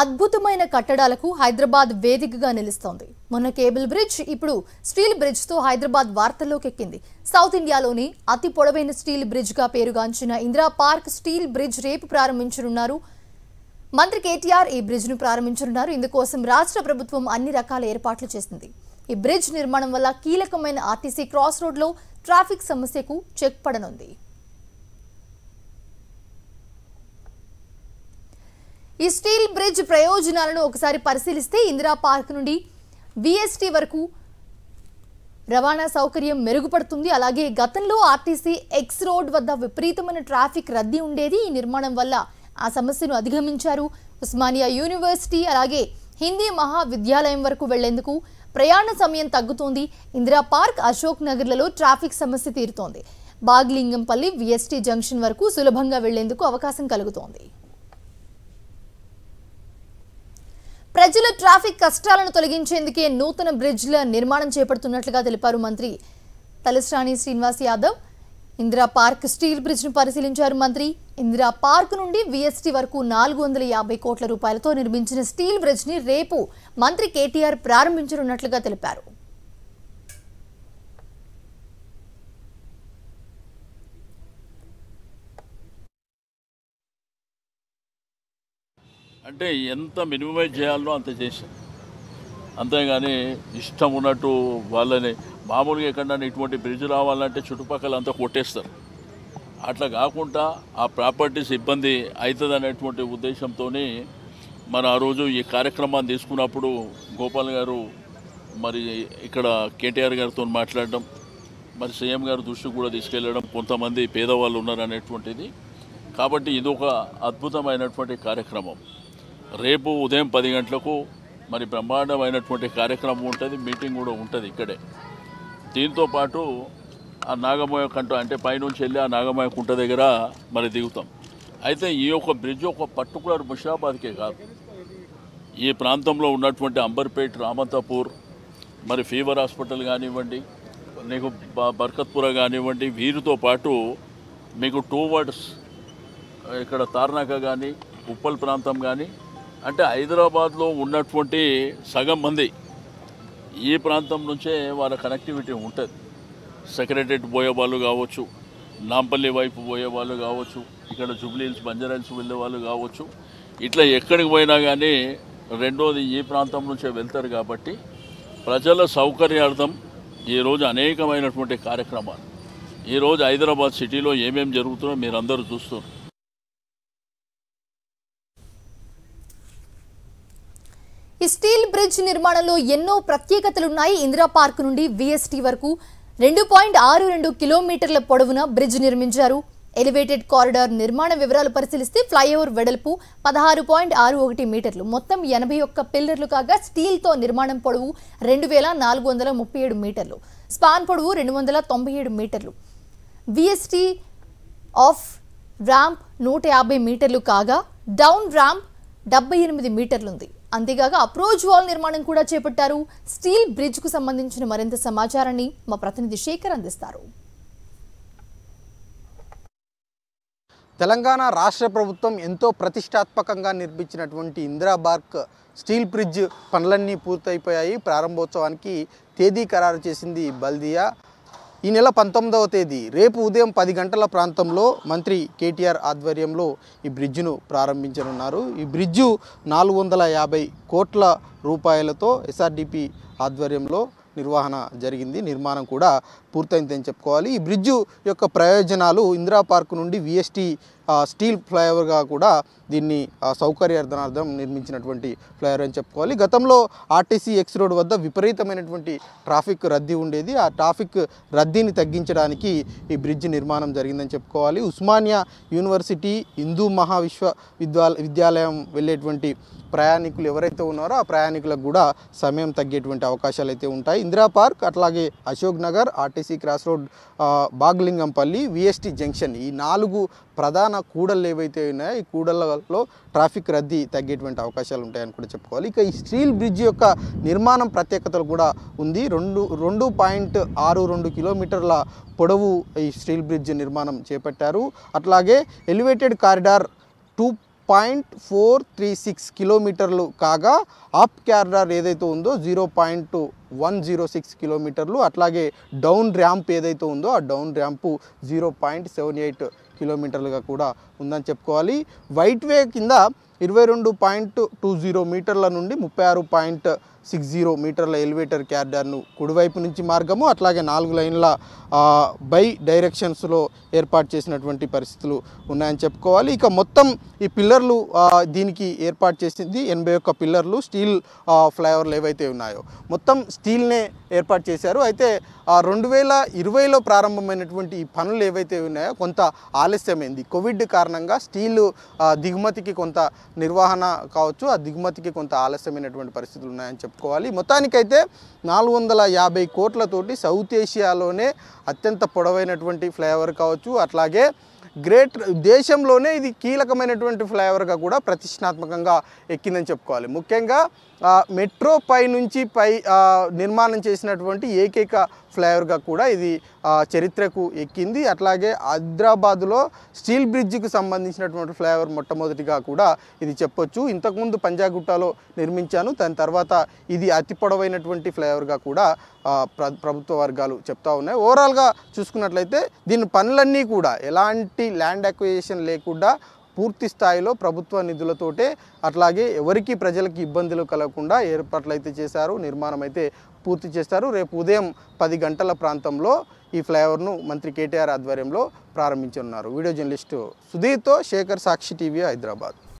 అద్భుతమైన కట్టడాలకు హైదరాబాద్ వేదికగా నిలుస్తోంది మొన్న కేబుల్ బ్రిడ్జ్ ఇప్పుడు స్టీల్ బ్రిడ్జ్తో హైదరాబాద్ వార్తల్లోకి ఎక్కింది సౌత్ ఇండియాలోని అతి పొడవైన స్టీల్ బ్రిడ్జ్గా పేరుగాంచిన ఇందిరా పార్క్ స్టీల్ బ్రిడ్జ్ రేపు ప్రారంభించనున్నారు మంత్రి కేటీఆర్ ఈ బ్రిడ్జ్ను ప్రారంభించనున్నారు ఇందుకోసం రాష్ట్ర ప్రభుత్వం అన్ని రకాల ఏర్పాట్లు చేసింది ఈ బ్రిడ్జ్ నిర్మాణం వల్ల కీలకమైన ఆర్టీసీ క్రాస్ రోడ్లో ట్రాఫిక్ సమస్యకు చెక్ పడనుంది ఈ స్టీల్ బ్రిడ్జ్ ప్రయోజనాలను ఒకసారి పరిశీలిస్తే ఇందిరా పార్క్ నుండి విఎస్టీ వరకు రవాణా సౌకర్యం మెరుగుపడుతుంది అలాగే గతంలో ఆర్టీసీ ఎక్స్ రోడ్ వద్ద విపరీతమైన ట్రాఫిక్ రద్దీ ఉండేది ఈ నిర్మాణం వల్ల ఆ సమస్యను అధిగమించారు ఉస్మానియా యూనివర్సిటీ అలాగే హిందీ మహావిద్యాలయం వరకు వెళ్లేందుకు ప్రయాణ సమయం తగ్గుతోంది ఇందిరా పార్క్ అశోక్ నగర్లలో ట్రాఫిక్ సమస్య తీరుతోంది బాగ్లింగంపల్లి విఎస్టీ జంక్షన్ వరకు సులభంగా వెళ్లేందుకు అవకాశం కలుగుతోంది ప్రజల ట్రాఫిక్ కష్టాలను తొలగించేందుకే నూతన బ్రిడ్జ్ల నిర్మాణం చేపడుతున్నట్లుగా తెలిపారు మంత్రి తలస్రాణి శ్రీనివాస్ యాదవ్ ఇందిరా పార్క్ స్టీల్ బ్రిడ్జ్ను పరిశీలించారు మంత్రి ఇందిరా పార్క్ నుండి విఎస్టీ వరకు నాలుగు వందల యాభై కోట్ల రూపాయలతో నిర్మించిన స్టీల్ బ్రిడ్జ్ని రేపు మంత్రి కేటీఆర్ ప్రారంభించనున్నట్లుగా తెలిపారు అంటే ఎంత మినిమైజ్ చేయాలనో అంత చేశాం అంతేగాని ఇష్టం ఉన్నట్టు వాళ్ళని మామూలుగా ఎక్కడన్నా ఇటువంటి బ్రిడ్జ్ రావాలంటే చుట్టుపక్కల అంతా కొట్టేస్తారు అట్లా కాకుండా ఆ ప్రాపర్టీస్ ఇబ్బంది అవుతుంది అనేటువంటి ఉద్దేశంతో మన ఆ రోజు ఈ కార్యక్రమాన్ని తీసుకున్నప్పుడు గోపాల్ గారు మరి ఇక్కడ కేటీఆర్ గారితో మాట్లాడడం మరి సీఎం గారు దృష్టికి కూడా తీసుకెళ్ళడం కొంతమంది పేదవాళ్ళు ఉన్నారనేటువంటిది కాబట్టి ఇదొక అద్భుతమైనటువంటి కార్యక్రమం రేపు ఉదయం పది గంటలకు మరి బ్రహ్మాండమైనటువంటి కార్యక్రమం ఉంటుంది మీటింగ్ కూడా ఉంటుంది ఇక్కడే దీంతో పాటు ఆ నాగమయ కంట అంటే పైనుంచి వెళ్ళి ఆ నాగమయ కుంట దగ్గర మరి దిగుతాం అయితే ఈ యొక్క బ్రిడ్జ్ ఒక పర్టికులర్ ముషాబాద్కే కాదు ఈ ప్రాంతంలో ఉన్నటువంటి అంబర్పేట్ రామంతపూర్ మరి ఫీవర్ హాస్పిటల్ కానివ్వండి నీకు బర్కత్పుర కానివ్వండి వీరితో పాటు మీకు టూ వర్డ్స్ ఇక్కడ తార్నాక కానీ ఉప్పల్ ప్రాంతం కానీ అంటే హైదరాబాద్లో ఉన్నటువంటి సగం మంది ఈ ప్రాంతం నుంచే వాళ్ళ కనెక్టివిటీ ఉంటుంది సెక్రటరేట్ పోయే వాళ్ళు కావచ్చు నాంపల్లి వైపు పోయే వాళ్ళు కావచ్చు ఇక్కడ జూబ్లీ హిల్స్ బంజారా హిల్స్ వెళ్ళే వాళ్ళు కావచ్చు ఇట్లా ఎక్కడికి పోయినా కానీ రెండోది ఈ ప్రాంతం నుంచే వెళ్తారు కాబట్టి ప్రజల సౌకర్యార్థం ఈరోజు అనేకమైనటువంటి కార్యక్రమాలు ఈరోజు హైదరాబాద్ సిటీలో ఏమేమి జరుగుతుందో మీరందరూ చూస్తున్నారు ఈ స్టీల్ బ్రిడ్జ్ నిర్మాణంలో ఎన్నో ప్రత్యేకతలున్నాయి ఇందిరా పార్క్ నుండి విఎస్టీ వరకు రెండు పాయింట్ ఆరు రెండు కిలోమీటర్ల పొడవున బ్రిడ్జ్ నిర్మించారు ఎలివేటెడ్ కారిడార్ నిర్మాణ వివరాలు పరిశీలిస్తే ఫ్లైఓవర్ వెడల్పు పదహారు పాయింట్ ఆరు ఒకటి మీటర్లు మొత్తం ఎనభై ఒక్క పిల్లర్లు కాగా స్టీల్తో నిర్మాణం పొడవు రెండు వేల నాలుగు వందల ముప్పై ఏడు మీటర్లు స్పాన్ పొడవు రెండు వందల తొంభై ఏడు మీటర్లు విఎస్టీ ఆఫ్ ర్యాంప్ నూట యాభై మీటర్లు కాగా డౌన్ ర్యాంప్ డెబ్బై ఎనిమిది మీటర్లుంది అంతేగాక అప్రోచ్ వాల్ నిర్మాణం కూడా చేపట్టారు స్టీల్ బ్రిడ్జ్కు సంబంధించిన మరింత సమాచారాన్ని మా ప్రతినిధి శేఖర్ అందిస్తారు తెలంగాణ రాష్ట్ర ప్రభుత్వం ఎంతో ప్రతిష్టాత్మకంగా నిర్మించినటువంటి ఇందిరా స్టీల్ బ్రిడ్జ్ పనులన్నీ పూర్తయిపోయాయి ప్రారంభోత్సవానికి తేదీ ఖరారు చేసింది బల్దియా ఈ నెల పంతొమ్మిదవ తేదీ రేపు ఉదయం పది గంటల ప్రాంతంలో మంత్రి కేటీఆర్ ఆధ్వర్యంలో ఈ బ్రిడ్జ్ను ప్రారంభించనున్నారు ఈ బ్రిడ్జు నాలుగు వందల యాభై కోట్ల రూపాయలతో ఎస్ఆర్డిపి ఆధ్వర్యంలో నిర్వహణ జరిగింది నిర్మాణం కూడా పూర్తయిందని చెప్పుకోవాలి ఈ బ్రిడ్జు యొక్క ప్రయోజనాలు ఇందిరా పార్క్ నుండి విఎస్టీ స్టీల్ ఫ్లైఓవర్గా కూడా దీన్ని సౌకర్యార్థనార్థం నిర్మించినటువంటి ఫ్లైఓవర్ అని చెప్పుకోవాలి గతంలో ఆర్టీసీ ఎక్స్ రోడ్ వద్ద విపరీతమైనటువంటి ట్రాఫిక్ రద్దీ ఉండేది ఆ ట్రాఫిక్ రద్దీని తగ్గించడానికి ఈ బ్రిడ్జ్ నిర్మాణం జరిగిందని చెప్పుకోవాలి ఉస్మానియా యూనివర్సిటీ హిందూ మహావిశ్వ విద్యాలయం వెళ్ళేటువంటి ప్రయాణికులు ఎవరైతే ఉన్నారో ఆ ప్రయాణికులకు కూడా సమయం తగ్గేటువంటి అవకాశాలు అయితే ఉంటాయి ఇందిరా పార్క్ అట్లాగే Ashok Nagar RTC cross road Baghlingampally VST junction ఈ నాలుగు ప్రధాన ప్రధాన కూడళ్ళు ఏవైతే ఉన్నాయో ఈ కూడళ్ళలో ట్రాఫిక్ రద్దీ తగ్గేటువంటి అవకాశాలు ఉంటాయని కూడా చెప్పుకోవాలి ఇక ఈ స్టీల్ బ్రిడ్జ్ యొక్క నిర్మాణం ప్రత్యేకతలు కూడా ఉంది రెండు రెండు పాయింట్ ఆరు రెండు కిలోమీటర్ల పొడవు ఈ స్టీల్ బ్రిడ్జ్ నిర్మాణం చేపట్టారు అట్లాగే elevated corridor two point four three six కిలోమీటర్లు కాగా అప్ క్యారిడార్ ఏదైతే ఉందో zero point one zero six కిలోమీటర్లు అట్లాగే డౌన్ ర్యాంప్ ఏదైతే ఉందో ఆ down ramp zero point seven eight కిలోమీటర్లుగా కూడా ఉందని చెప్పుకోవాలి వైట్ వే కింద ఇరవై రెండు పాయింట్ టూ జీరో మీటర్ల నుండి ముప్పై ఆరు పాయింట్ సిక్స్ జీరో మీటర్ల ఎలివేటర్ క్యారిడార్ను కుడివైపు నుంచి మార్గము అట్లాగే నాలుగు లైన్ల బై డైరెక్షన్స్లో ఏర్పాటు చేసినటువంటి పరిస్థితులు ఉన్నాయని చెప్పుకోవాలి ఇక మొత్తం ఈ పిల్లర్లు దీనికి ఏర్పాటు చేసింది ఎనభై ఒక్క పిల్లర్లు స్టీల్ ఫ్లైఓవర్లు ఏవైతే ఉన్నాయో మొత్తం స్టీల్నే ఏర్పాటు చేశారు అయితే రెండు వేల ఇరవైలో ప్రారంభమైనటువంటి ఈ పనులు ఏవైతే ఉన్నాయో కొంత ఆలస్యమైంది కోవిడ్ కారణం కారణంగా స్టీల్ దిగుమతికి కొంత నిర్వహణ కావచ్చు ఆ దిగుమతికి కొంత ఆలస్యమైనటువంటి పరిస్థితులు ఉన్నాయని చెప్పుకోవాలి మొత్తానికైతే నాలుగు వందల యాభై కోట్లతోటి సౌత్ ఏషియాలోనే అత్యంత పొడవైనటువంటి ఫ్లైఓవర్ కావచ్చు అట్లాగే గ్రేట్ దేశంలోనే ఇది కీలకమైనటువంటి ఫ్లైఓవర్గా కూడా ప్రతిష్టాత్మకంగా ఎక్కిందని చెప్పుకోవాలి ముఖ్యంగా మెట్రో పై నుంచి పై నిర్మాణం చేసినటువంటి ఏకైక ఫ్లైఓవర్గా కూడా ఇది చరిత్రకు ఎక్కింది అట్లాగే హైదరాబాదులో స్టీల్ బ్రిడ్జ్కి సంబంధించినటువంటి ఫ్లైఓవర్ మొట్టమొదటిగా కూడా ఇది చెప్పొచ్చు ఇంతకుముందు పంజాగుట్టలో నిర్మించాను దాని తర్వాత ఇది అతి పొడవైనటువంటి ఫ్లైఓవర్గా కూడా ప్రభుత్వ వర్గాలు చెప్తా ఉన్నాయి ఓవరాల్గా చూసుకున్నట్లయితే దీని పనులన్నీ కూడా ఎలాంటి ల్యాండ్ అక్విజిషన్ లేకుండా పూర్తి స్థాయిలో ప్రభుత్వ నిధులతోటే అట్లాగే ఎవరికి ప్రజలకి ఇబ్బందులు కలగకుండా ఏర్పాట్లు అయితే చేశారు నిర్మాణం అయితే పూర్తి చేస్తారు రేపు ఉదయం పది గంటల ప్రాంతంలో ఈ ఫ్లైఓవర్ను మంత్రి కేటీఆర్ ఆధ్వర్యంలో ప్రారంభించనున్నారు వీడియో జర్నలిస్టు సుధీర్తో శేఖర్ సాక్షి టీవీ హైదరాబాద్